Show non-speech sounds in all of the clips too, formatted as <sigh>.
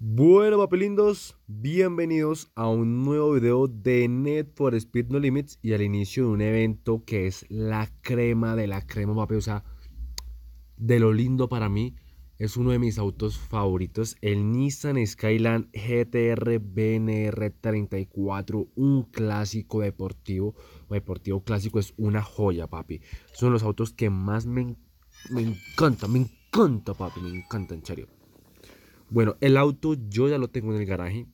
Bueno papelindos, bienvenidos a un nuevo video de Net for Speed No Limits y al inicio de un evento que es la crema de la crema papi, o sea, de lo lindo para mí, es uno de mis autos favoritos, el Nissan Skyline GTR BNR 34, un clásico deportivo, o deportivo clásico es una joya papi, son los autos que más me, encanta, me encanta papi, me encanta en serio. Bueno, el auto yo ya lo tengo en el garaje.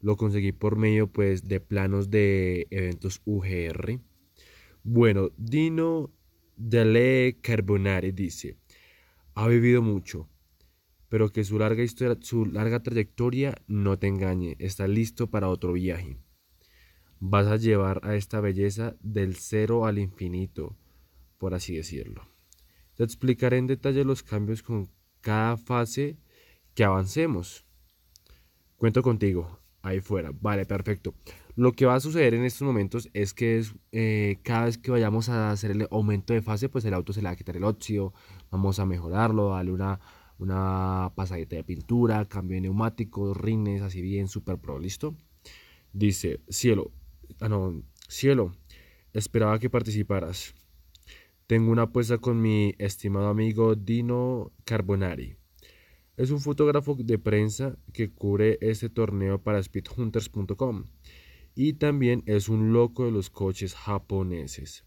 Lo conseguí por medio pues de planos de eventos UGR. Bueno, Dino Dele Carbonari dice, ha vivido mucho, pero que su larga historia, su larga trayectoria no te engañe, está listo para otro viaje. Vas a llevar a esta belleza del cero al infinito, por así decirlo. Te explicaré en detalle los cambios con cada fase que avancemos. Cuento contigo, ahí fuera. Vale, perfecto. Lo que va a suceder en estos momentos es que eh, cada vez que vayamos a hacer el aumento de fase, pues el auto se le va a quitar el óxido, vamos a mejorarlo, darle una, una pasadita de pintura, cambio de neumáticos, rines, así bien, super pro, ¿listo? Dice, cielo, ah no, cielo, esperaba que participaras. Tengo una apuesta con mi estimado amigo Dino Carbonari es un fotógrafo de prensa que cubre este torneo para speedhunters.com y también es un loco de los coches japoneses.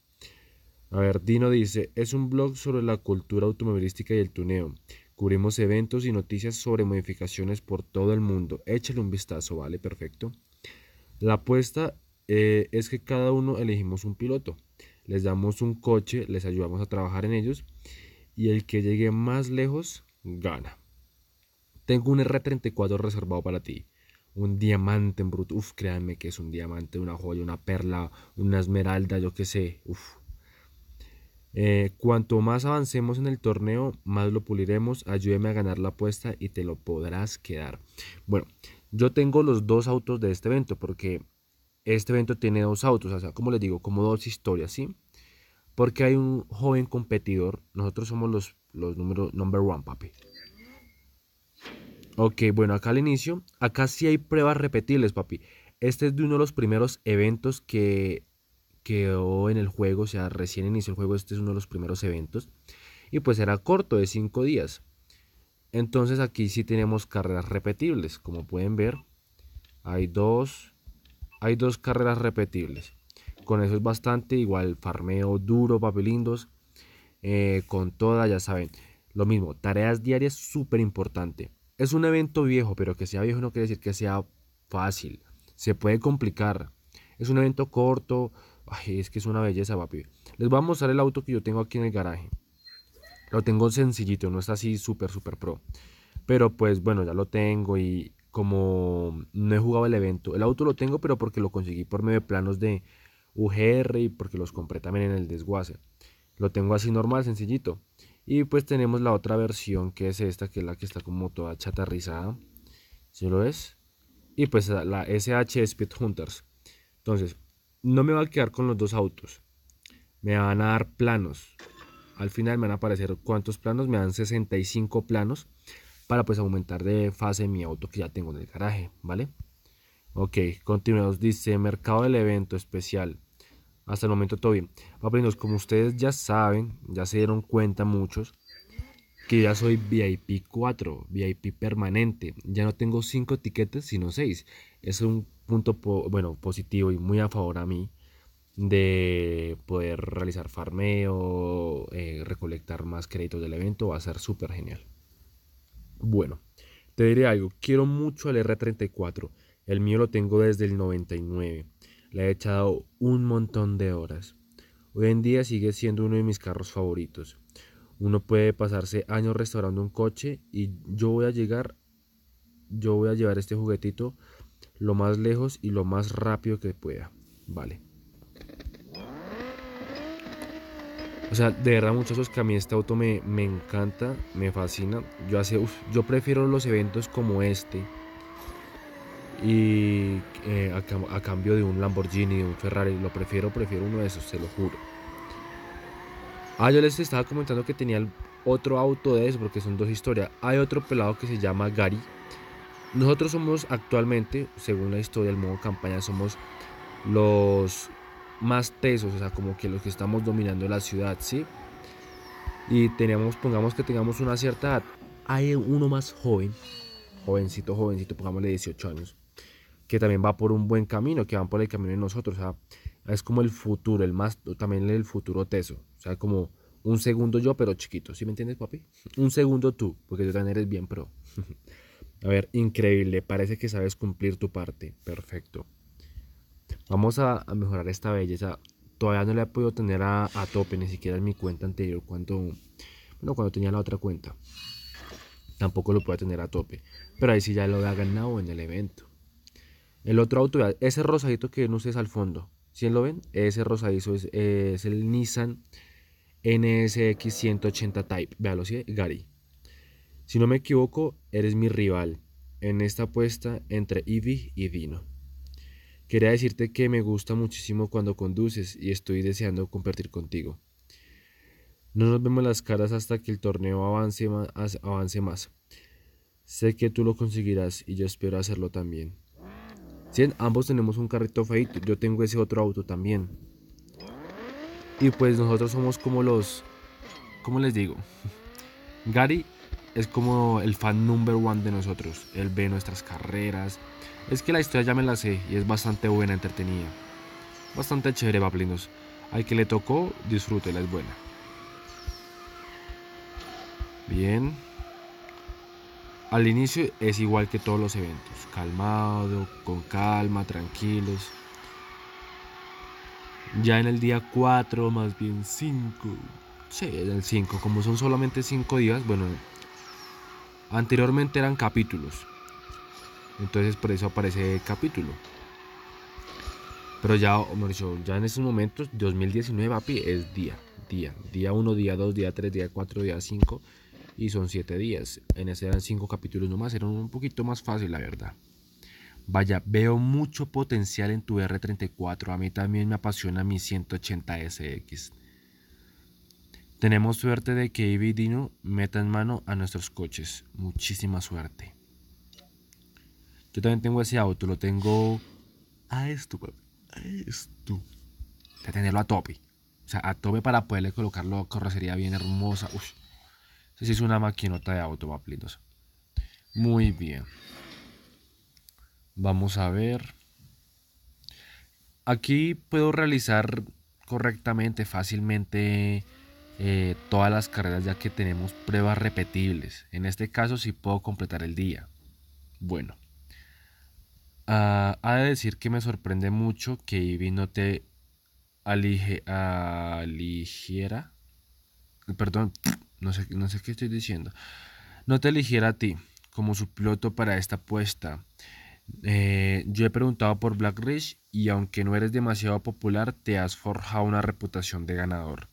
A ver, Dino dice, es un blog sobre la cultura automovilística y el tuneo. Cubrimos eventos y noticias sobre modificaciones por todo el mundo. Échale un vistazo, ¿vale? Perfecto. La apuesta eh, es que cada uno elegimos un piloto. Les damos un coche, les ayudamos a trabajar en ellos y el que llegue más lejos gana. Tengo un R34 reservado para ti. Un diamante en bruto. Uf, créanme que es un diamante, una joya, una perla, una esmeralda, yo qué sé. Uf. Eh, cuanto más avancemos en el torneo, más lo puliremos. Ayúdeme a ganar la apuesta y te lo podrás quedar. Bueno, yo tengo los dos autos de este evento porque este evento tiene dos autos. O sea, como les digo, como dos historias, ¿sí? Porque hay un joven competidor. Nosotros somos los, los números number one, papi. Ok, bueno, acá al inicio, acá sí hay pruebas repetibles, papi. Este es de uno de los primeros eventos que quedó en el juego, o sea, recién inició el juego, este es uno de los primeros eventos. Y pues era corto, de 5 días. Entonces aquí sí tenemos carreras repetibles, como pueden ver, hay dos, hay dos carreras repetibles. Con eso es bastante, igual farmeo duro, papi lindos, eh, con toda, ya saben. Lo mismo, tareas diarias súper importante. Es un evento viejo, pero que sea viejo no quiere decir que sea fácil. Se puede complicar. Es un evento corto. es que es una belleza, papi. Les voy a mostrar el auto que yo tengo aquí en el garaje. Lo tengo sencillito, no es así súper, súper pro. Pero pues bueno, ya lo tengo y como no he jugado el evento. El auto lo tengo, pero porque lo conseguí por medio de planos de UGR y porque los compré también en el desguace. Lo tengo así normal, sencillito. Y pues tenemos la otra versión que es esta, que es la que está como toda chatarrizada. si lo ves? Y pues la SH Speed Hunters. Entonces, no me va a quedar con los dos autos. Me van a dar planos. Al final me van a aparecer cuántos planos. Me dan 65 planos para pues aumentar de fase mi auto que ya tengo en el garaje, ¿vale? Ok, continuamos. Dice mercado del evento especial. Hasta el momento todo bien. Papinos, como ustedes ya saben, ya se dieron cuenta muchos, que ya soy VIP 4, VIP permanente. Ya no tengo 5 etiquetas, sino 6. Es un punto bueno, positivo y muy a favor a mí de poder realizar farmeo, eh, recolectar más créditos del evento, va a ser súper genial. Bueno, te diré algo, quiero mucho al R34, el mío lo tengo desde el 99. Le he echado un montón de horas. Hoy en día sigue siendo uno de mis carros favoritos. Uno puede pasarse años restaurando un coche y yo voy a llegar, yo voy a llevar este juguetito lo más lejos y lo más rápido que pueda. Vale. O sea, de verdad muchachos que a mí este auto me, me encanta, me fascina. Yo hace, yo prefiero los eventos como este y eh, a, cambio de un Lamborghini, de un Ferrari, lo prefiero, prefiero uno de esos, se lo juro. Ah, yo les estaba comentando que tenía otro auto de eso, porque son dos historias. Hay otro pelado que se llama Gary. Nosotros somos actualmente, según la historia del modo campaña, somos los más tesos, o sea, como que los que estamos dominando la ciudad, ¿sí? Y teníamos, pongamos que tengamos una cierta edad. Hay uno más joven, jovencito, jovencito, pongámosle 18 años, que también va por un buen camino, que van por el camino de nosotros. O sea, es como el futuro, el más, también el futuro teso. O sea, como un segundo yo, pero chiquito. ¿Sí me entiendes, papi? Un segundo tú, porque tú también eres bien pro. <laughs> a ver, increíble. Parece que sabes cumplir tu parte. Perfecto. Vamos a, mejorar esta belleza. Todavía no la he podido tener a, tope, ni siquiera en mi cuenta anterior, cuando, bueno, cuando tenía la otra cuenta. Tampoco lo puedo tener a tope. Pero ahí sí ya lo he ganado en el evento. El otro auto, ese rosadito que ven ustedes al fondo, ¿sí lo ven? Ese rosadizo es, el Nissan NSX 180 Type. Véalo, ¿sí? Gary. Si no me equivoco, eres mi rival en esta apuesta entre Ivy y Dino. Quería decirte que me gusta muchísimo cuando conduces y estoy deseando compartir contigo. No nos vemos las caras hasta que el torneo Avance más. Sé que tú lo conseguirás y yo espero hacerlo también. Ambos tenemos un carrito feito, yo tengo ese otro auto también. Y pues nosotros somos como los, ¿cómo les digo? <laughs> Gary es como el fan number one de nosotros. Él ve nuestras carreras. Es que la historia ya me la sé y es bastante buena, entretenida. Bastante chévere, paplinos. Al que le tocó, disfrútela, es buena. Bien. Al inicio es igual que todos los eventos, calmado, con calma, tranquilos. Ya en el día 4, más bien 5, sí, en el 5, como son solamente 5 días, bueno, anteriormente eran capítulos. Entonces por eso aparece capítulo. Pero ya, ya en estos momentos, 2019, papi, es día, día, día 1, día 2, día 3, día 4, día 5 y son 7 días. En ese eran 5 capítulos nomás, era un poquito más fácil, la verdad. Vaya, veo mucho potencial en tu R34. A mí también me apasiona mi 180SX. Tenemos suerte de que Ivy Dino meta en mano a nuestros coches. Muchísima suerte. Yo también tengo ese auto, lo tengo a esto, papi. A esto. De tenerlo a tope. O sea, a tope para poderle colocarlo. Correcería carrocería bien hermosa es una maquinota de auto, Muy bien. Vamos a ver. Aquí puedo realizar correctamente, fácilmente eh, todas las carreras ya que tenemos pruebas repetibles. En este caso sí puedo completar el día. Bueno. Ah, ha de decir que me sorprende mucho que Ivy no te aligiera. Perdón, no sé, no sé qué estoy diciendo. No te eligiera a ti como su piloto para esta apuesta. Eh, yo he preguntado por Black Ridge y aunque no eres demasiado popular, te has forjado una reputación de ganador.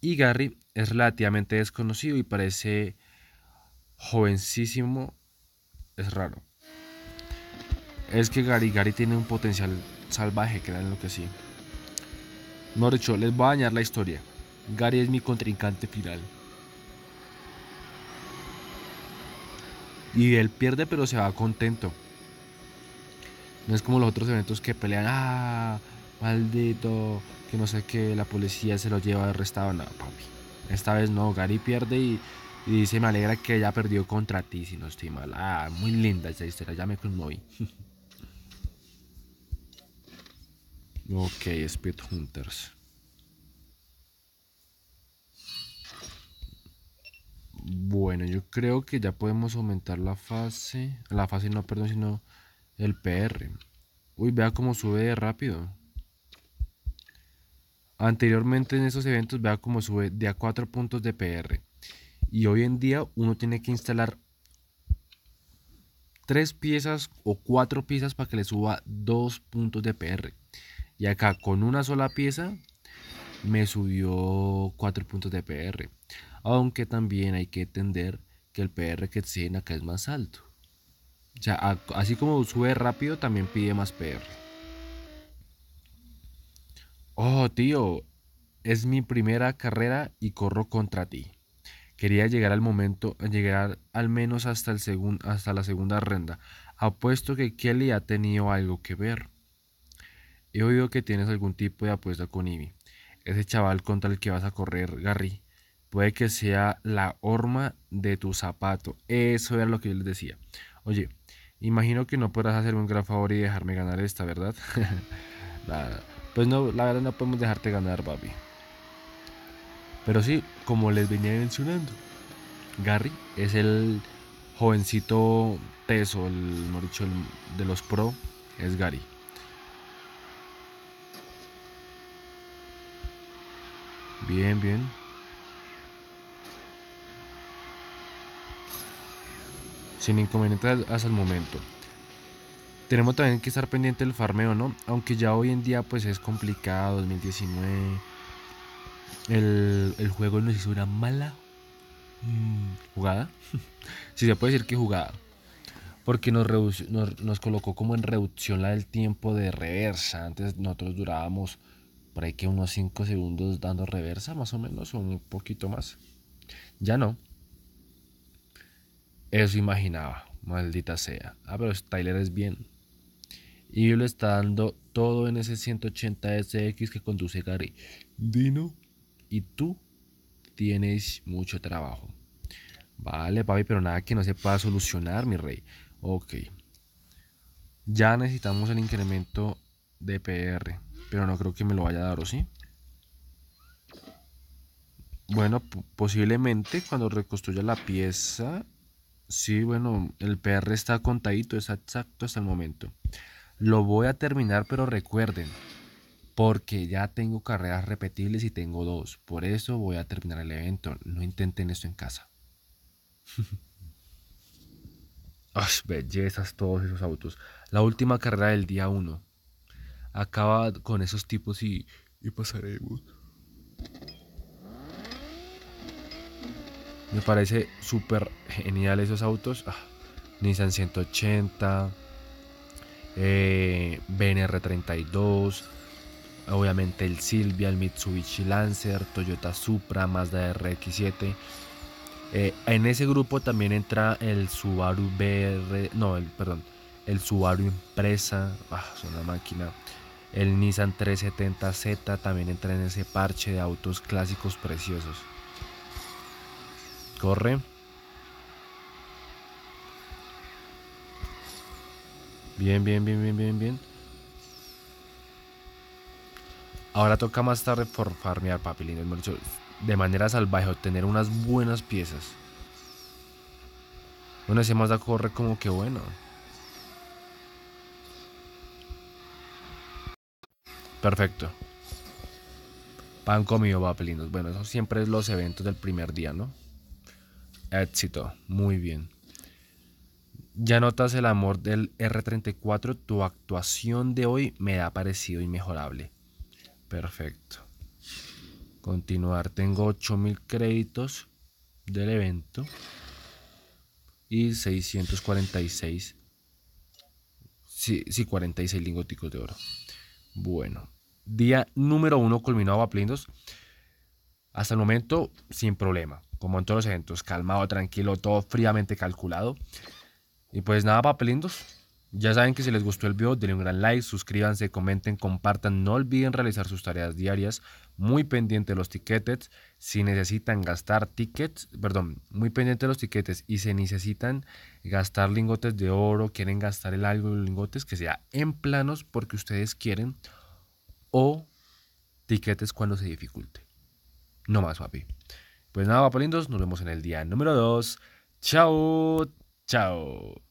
Y Gary es relativamente desconocido y parece jovencísimo. Es raro. Es que Gary Gary tiene un potencial salvaje, lo que sí. No dicho, les voy a dañar la historia. Gary es mi contrincante final. Y él pierde, pero se va contento. No es como los otros eventos que pelean, ah, maldito, que no sé qué, la policía se lo lleva arrestado. No, papi. Esta vez no, Gary pierde y, dice, me alegra que haya perdido contra ti, si no estoy mal. Ah, muy linda esa historia, ya me conmoví. <laughs> ok, Speed Hunters. Bueno, yo creo que ya podemos aumentar la fase. La fase no, perdón, sino el PR. Uy, vea cómo sube de rápido. Anteriormente en esos eventos, vea cómo sube de a 4 puntos de PR. Y hoy en día uno tiene que instalar tres piezas o cuatro piezas para que le suba dos puntos de PR. Y acá con una sola pieza me subió cuatro puntos de PR aunque también hay que entender que el PR que tiene acá es más alto. O sea, así como sube rápido, también pide más PR. Oh, tío, es mi primera carrera y corro contra ti. Quería llegar al momento, llegar al menos hasta, el hasta la segunda renda. Apuesto que Kelly ha tenido algo que ver. He oído que tienes algún tipo de apuesta con Ivy. Ese chaval contra el que vas a correr, Gary, Puede que sea la horma de tu zapato. Eso era lo que yo les decía. Oye, imagino que no podrás hacerme un gran favor y dejarme ganar esta, ¿verdad? <laughs> Pues no, la verdad no podemos dejarte ganar, papi. Pero sí, como les venía mencionando, Gary es el jovencito Peso, el moricho de los pro, es Gary. Bien, bien. sin inconvenientes hasta el momento. Tenemos también que estar pendiente del farmeo, ¿no? Aunque ya hoy en día pues es complicado, 2019. El, juego nos hizo una mala mm, jugada. si <laughs> se puede decir que jugada. Porque nos, nos, nos colocó como en reducción la del tiempo de reversa. Antes nosotros durábamos por ahí que unos 5 segundos dando reversa, más o menos, o un poquito más. Ya no. Eso imaginaba, maldita sea. Ah, pero Tyler es bien. Y le está dando todo en ese 180SX que conduce Gary. Dino, y tú tienes mucho trabajo. Vale, papi, pero nada que no se pueda solucionar, mi rey. Ok. Ya necesitamos el incremento de PR, pero no creo que me lo vaya a dar, ¿o sí? Bueno, posiblemente cuando reconstruya la pieza Sí, bueno, el PR está contadito, es exacto hasta el momento. Lo voy a terminar, pero recuerden, porque ya tengo carreras repetibles y tengo dos. Por eso voy a terminar el evento. No intenten esto en casa. <laughs> Ay, bellezas todos esos autos. La última carrera del día 1. Acaba con esos tipos y, y pasaremos. Me parece súper genial esos autos. Ah, Nissan 180, eh, BNR32, obviamente el Silvia, el Mitsubishi Lancer, Toyota Supra, Mazda RX7. Eh, en ese grupo también entra el Subaru BR, no, el, perdón, el Subaru Impresa, ah, es una máquina. El Nissan 370Z también entra en ese parche de autos clásicos preciosos. Corre. Bien, bien, bien, bien, bien, bien. Ahora toca más tarde por farmear, papilines. De manera salvaje, obtener unas buenas piezas. Bueno, ese da corre como que bueno. Perfecto. Pan comido, papelinos. Bueno, eso siempre es los eventos del primer día, ¿no? Éxito, muy bien. Ya notas el amor del R34, tu actuación de hoy me ha parecido inmejorable. Perfecto. Continuar, tengo 8000 créditos del evento y 646. Sí, 46 lingoticos de oro. Bueno, día número uno culminado a Plindos. Hasta el momento, sin problema como en todos los eventos, calmado, tranquilo, todo fríamente calculado. Y pues nada, papelindos. Ya saben que si les gustó el video, denle un gran like, suscríbanse, comenten, compartan. No olviden realizar sus tareas diarias. Muy pendiente de los tiquetes. Si necesitan gastar tickets, perdón, muy pendiente de los tiquetes y se necesitan gastar lingotes de oro, quieren gastar el algo de lingotes, que sea en planos porque ustedes quieren o tiquetes cuando se dificulte. No más, papi. Pues nada, papalindos, nos vemos en el día número 2. Chao, chao.